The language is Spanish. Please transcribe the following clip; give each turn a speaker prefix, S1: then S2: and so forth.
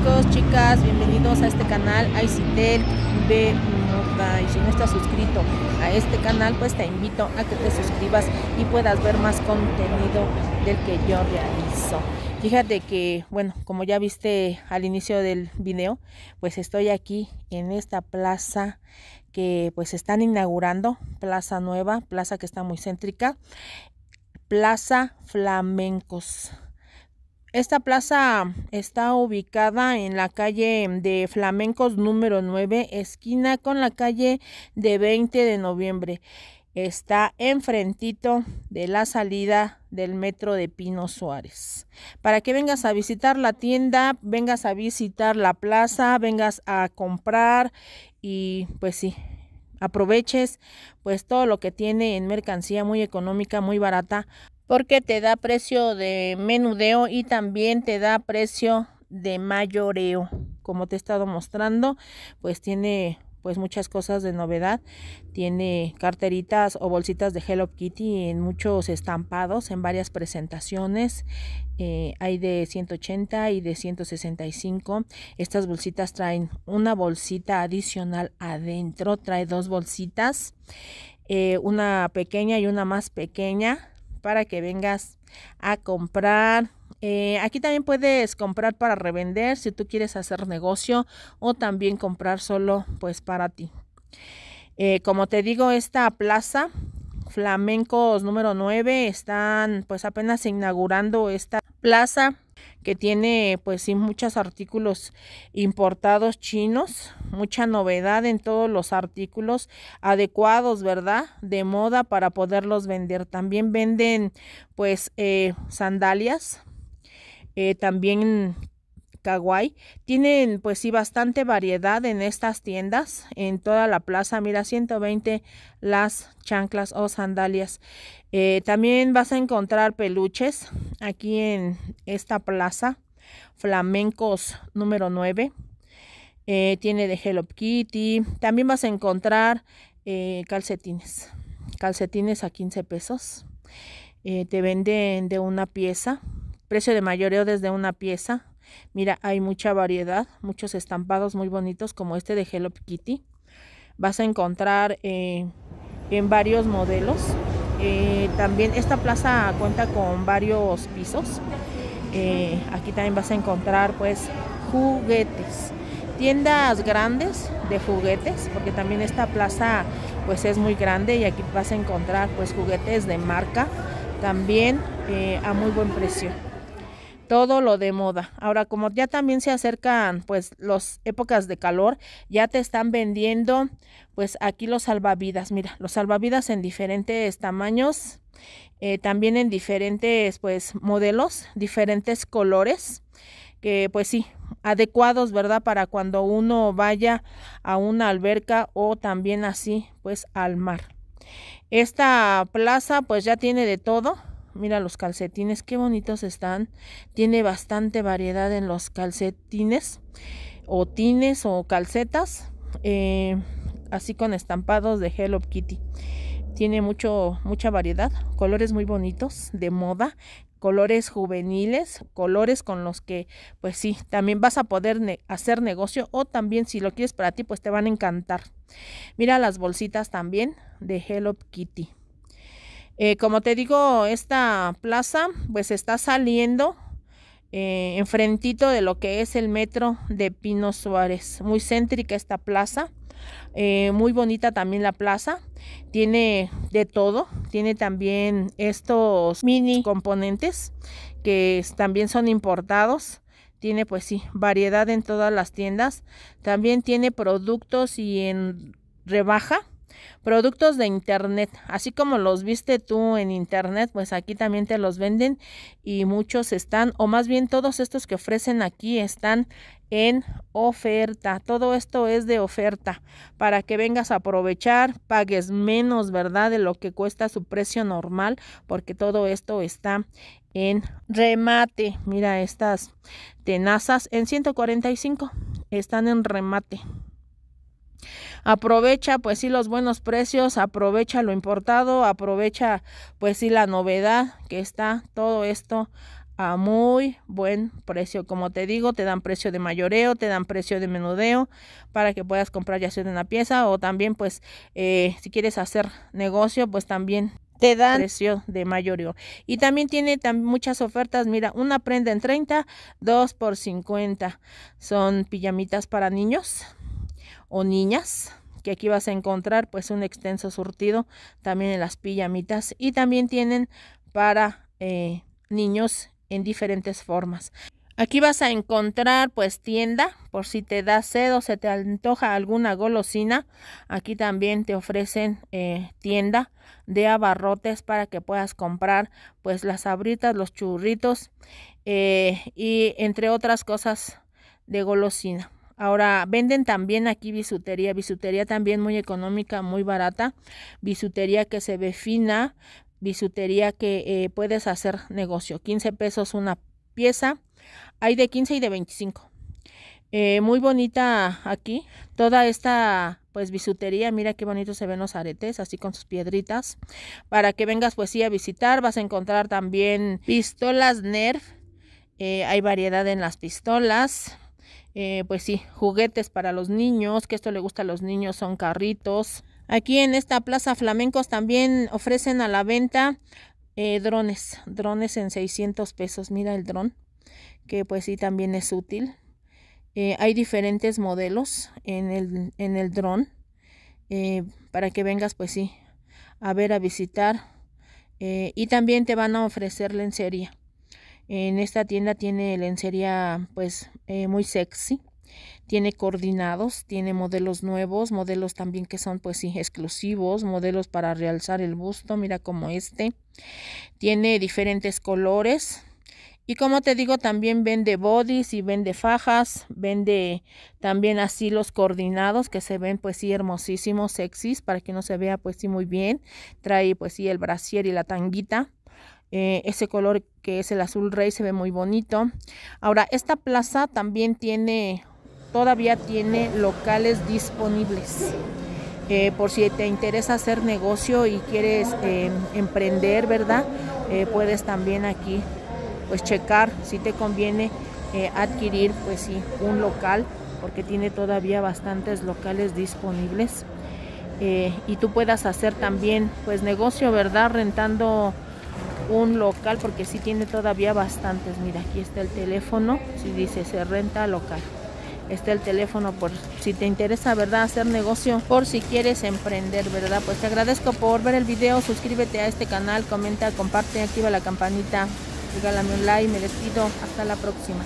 S1: chicos, chicas, bienvenidos a este canal ICTEL de Y si no estás suscrito a este canal, pues te invito a que te suscribas y puedas ver más contenido del que yo realizo. Fíjate que, bueno, como ya viste al inicio del video, pues estoy aquí en esta plaza que pues están inaugurando, plaza nueva, plaza que está muy céntrica, plaza flamencos. Esta plaza está ubicada en la calle de Flamencos número 9, esquina con la calle de 20 de noviembre. Está enfrentito de la salida del metro de Pino Suárez. Para que vengas a visitar la tienda, vengas a visitar la plaza, vengas a comprar y pues sí, aproveches pues todo lo que tiene en mercancía muy económica, muy barata porque te da precio de menudeo y también te da precio de mayoreo. Como te he estado mostrando, pues tiene pues muchas cosas de novedad. Tiene carteritas o bolsitas de Hello Kitty en muchos estampados, en varias presentaciones. Eh, hay de 180 y de 165. Estas bolsitas traen una bolsita adicional adentro, trae dos bolsitas, eh, una pequeña y una más pequeña para que vengas a comprar. Eh, aquí también puedes comprar para revender si tú quieres hacer negocio o también comprar solo pues para ti. Eh, como te digo, esta plaza Flamencos número 9 están pues apenas inaugurando esta plaza que tiene pues sí muchos artículos importados chinos, mucha novedad en todos los artículos adecuados, ¿verdad? De moda para poderlos vender. También venden pues eh, sandalias, eh, también kawaii. Tienen pues sí bastante variedad en estas tiendas, en toda la plaza, mira, 120 las chanclas o sandalias. Eh, también vas a encontrar peluches aquí en esta plaza, flamencos número 9. Eh, tiene de Hello Kitty. También vas a encontrar eh, calcetines. Calcetines a 15 pesos. te venden de una pieza. Precio de mayoreo desde una pieza. Mira, hay mucha variedad, muchos estampados muy bonitos como este de Hello Kitty. Vas a encontrar eh, en varios modelos. Eh, también esta plaza cuenta con varios pisos. Eh, aquí también vas a encontrar pues juguetes. Tiendas grandes de juguetes, porque también esta plaza pues es muy grande y aquí vas a encontrar pues juguetes de marca también a muy buen precio todo lo de moda. Ahora, como ya también se acercan pues las épocas de calor, ya te están vendiendo pues aquí los salvavidas. Mira, los salvavidas en diferentes tamaños, eh, también en diferentes pues modelos, diferentes colores que pues sí, adecuados, ¿verdad? Para cuando uno vaya a una alberca o también así, pues al mar. Esta plaza pues ya tiene de todo, Mira los calcetines, qué bonitos están. Tiene bastante variedad en los calcetines o tines o calcetas. Eh, así con estampados de Hello Kitty. Tiene mucho, mucha variedad, colores muy bonitos, de moda, colores juveniles, colores con los que, pues sí, también vas a poder hacer negocio o también si lo quieres para ti, pues te van a encantar. Mira las bolsitas también de Hello Kitty. Eh, como te digo, esta plaza pues está saliendo eh, enfrentito de lo que es el metro de Pino Suárez. Muy céntrica esta plaza. Eh, muy bonita también la plaza. Tiene de todo. Tiene también estos mini componentes que también son importados. Tiene pues sí, variedad en todas las tiendas. También tiene productos y en rebaja Productos de Internet, así como los viste tú en Internet, pues aquí también te los venden y muchos están, o más bien todos estos que ofrecen aquí están en oferta. Todo esto es de oferta para que vengas a aprovechar, pagues menos, ¿verdad? De lo que cuesta su precio normal, porque todo esto está en remate. Mira estas tenazas en 145, están en remate aprovecha pues sí los buenos precios, aprovecha lo importado, aprovecha pues sí la novedad que está todo esto a muy buen precio. Como te digo, te dan precio de mayoreo, te dan precio de menudeo para que puedas comprar ya sea una pieza o también pues eh, si quieres hacer negocio pues también te dan precio de mayoreo. Y también tiene muchas ofertas. Mira, una prenda en 30, dos por 50. Son pijamitas para niños o niñas que aquí vas a encontrar pues un extenso surtido también en las pijamitas y también tienen para eh, niños en diferentes formas. Aquí vas a encontrar pues tienda por si te da sed o se te antoja alguna golosina. Aquí también te ofrecen eh, tienda de abarrotes para que puedas comprar pues las abritas, los churritos eh, y entre otras cosas de golosina. Ahora venden también aquí bisutería, bisutería también muy económica, muy barata, bisutería que se ve fina, bisutería que eh, puedes hacer negocio, 15 pesos una pieza, hay de 15 y de 25. Eh, muy bonita aquí, toda esta pues bisutería, mira qué bonito se ven los aretes, así con sus piedritas. Para que vengas pues sí a visitar, vas a encontrar también pistolas Nerf, eh, hay variedad en las pistolas, eh, pues sí, juguetes para los niños, que esto le gusta a los niños, son carritos. Aquí en esta plaza flamencos también ofrecen a la venta eh, drones, drones en 600 pesos. Mira el dron, que pues sí también es útil. Eh, hay diferentes modelos en el, en el dron para que vengas pues sí a ver, a visitar. y también te van a ofrecer lencería. En esta tienda tiene lencería pues eh, muy sexy. Tiene coordinados, tiene modelos nuevos, modelos también que son pues sí exclusivos, modelos para realzar el busto, mira como este. Tiene diferentes colores, y como te digo, también vende bodys y vende fajas, vende también así los coordinados que se ven pues sí hermosísimos, sexys, para que no se vea pues sí muy bien. Trae pues sí el brasier y la tanguita. Eh, ese color que es el azul rey se ve muy bonito. Ahora, esta plaza también tiene, todavía tiene locales disponibles. Eh, por si te interesa hacer negocio y quieres em, emprender, ¿verdad? Eh, puedes también aquí pues checar si te conviene adquirir pues sí un local porque tiene todavía bastantes locales disponibles y tú puedas hacer también pues negocio verdad rentando un local porque sí tiene todavía bastantes. Mira, aquí está el teléfono, si dice se renta local. Está el teléfono por si te interesa, ¿verdad? Hacer negocio, por si quieres emprender, ¿verdad? Pues te agradezco por ver el video, suscríbete a este canal, comenta, comparte, activa la campanita, regálame un like, me despido, hasta la próxima.